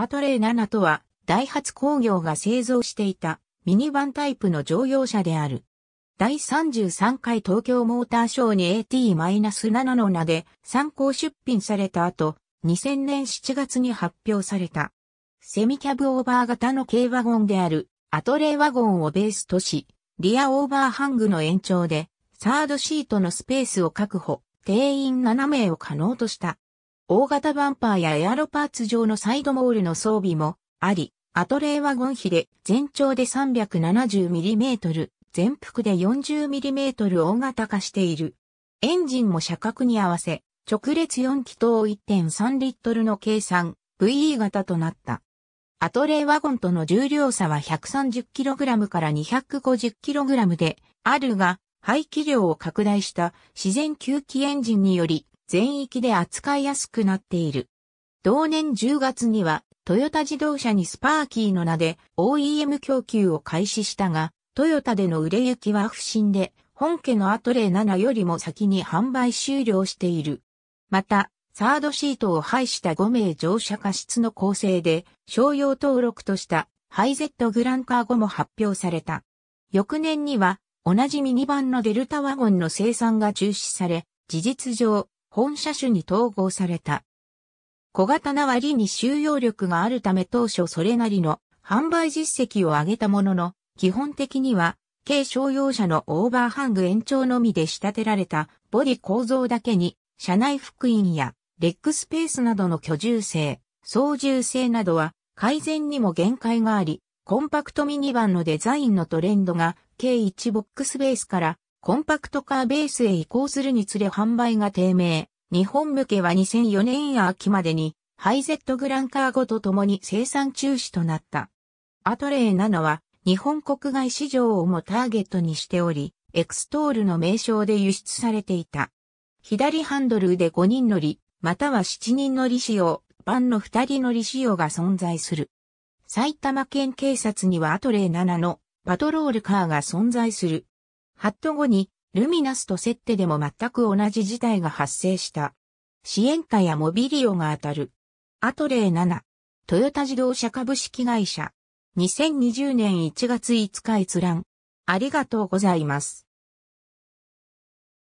アトレー7とは、ダイハツ工業が製造していたミニバンタイプの乗用車である。第33回東京モーターショーに AT-7 の名で参考出品された後、2000年7月に発表された。セミキャブオーバー型の軽ワゴンであるアトレイワゴンをベースとし、リアオーバーハングの延長で、サードシートのスペースを確保、定員7名を可能とした。大型バンパーやエアロパーツ上のサイドモールの装備もあり、アトレーワゴン比で全長で 370mm、全幅で 40mm 大型化している。エンジンも車格に合わせ、直列4気筒1.3リットルの計算、VE 型となった。アトレーワゴンとの重量差は 130kg から 250kg で、あるが、排気量を拡大した自然吸気エンジンにより全域で扱いやすくなっている。同年10月には、トヨタ自動車にスパーキーの名で OEM 供給を開始したが、トヨタでの売れ行きは不振で、本家のアトレ7よりも先に販売終了している。また、サードシートを配した5名乗車過失の構成で、商用登録としたハイゼットグランカー後も発表された。翌年には、同じミニンのデルタワゴンの生産が中止され、事実上、本車種に統合された。小型な割に収容力があるため当初それなりの販売実績を上げたものの、基本的には軽商用車のオーバーハング延長のみで仕立てられたボディ構造だけに、車内福音やレッグスペースなどの居住性、操縦性などは改善にも限界があり、コンパクトミニバンのデザインのトレンドが、計1ボックスベースからコンパクトカーベースへ移行するにつれ販売が低迷。日本向けは2004年秋までにハイゼットグランカーごと共に生産中止となった。アトレー7は日本国外市場をもターゲットにしており、エクストールの名称で輸出されていた。左ハンドルで5人乗り、または7人乗り仕様、バンの2人乗り仕様が存在する。埼玉県警察にはアトレー7のパトロールカーが存在する。ハット後に、ルミナスとセッテでも全く同じ事態が発生した。シエンタやモビリオが当たる。アトレー7。トヨタ自動車株式会社。2020年1月5日閲覧。ありがとうございます。